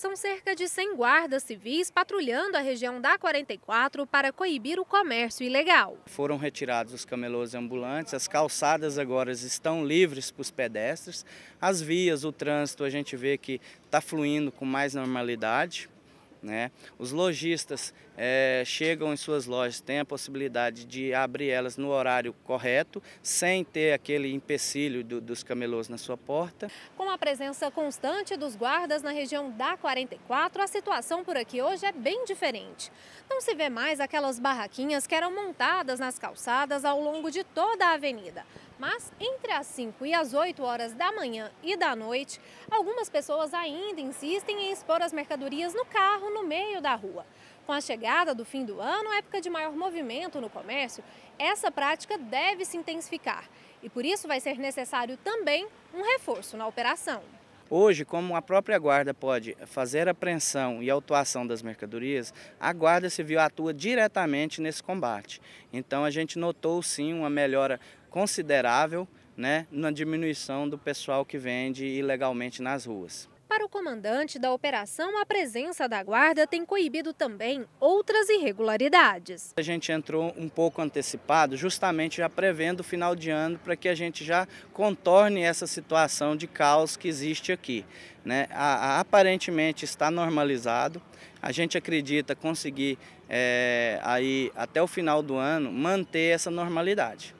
São cerca de 100 guardas civis patrulhando a região da 44 para coibir o comércio ilegal. Foram retirados os camelôs ambulantes, as calçadas agora estão livres para os pedestres, as vias, o trânsito a gente vê que está fluindo com mais normalidade. Né? Os lojistas é, chegam em suas lojas têm a possibilidade de abrir elas no horário correto, sem ter aquele empecilho do, dos camelôs na sua porta. Com a presença constante dos guardas na região da 44, a situação por aqui hoje é bem diferente. Não se vê mais aquelas barraquinhas que eram montadas nas calçadas ao longo de toda a avenida. Mas entre as 5 e as 8 horas da manhã e da noite, algumas pessoas ainda insistem em expor as mercadorias no carro, no meio da rua. Com a chegada do fim do ano, época de maior movimento no comércio, essa prática deve se intensificar e por isso vai ser necessário também um reforço na operação. Hoje, como a própria guarda pode fazer apreensão e autuação das mercadorias, a guarda civil atua diretamente nesse combate. Então a gente notou sim uma melhora considerável né, na diminuição do pessoal que vende ilegalmente nas ruas. Para o comandante da operação, a presença da guarda tem coibido também outras irregularidades. A gente entrou um pouco antecipado, justamente já prevendo o final de ano, para que a gente já contorne essa situação de caos que existe aqui. Né? A, a, aparentemente está normalizado, a gente acredita conseguir é, aí, até o final do ano manter essa normalidade.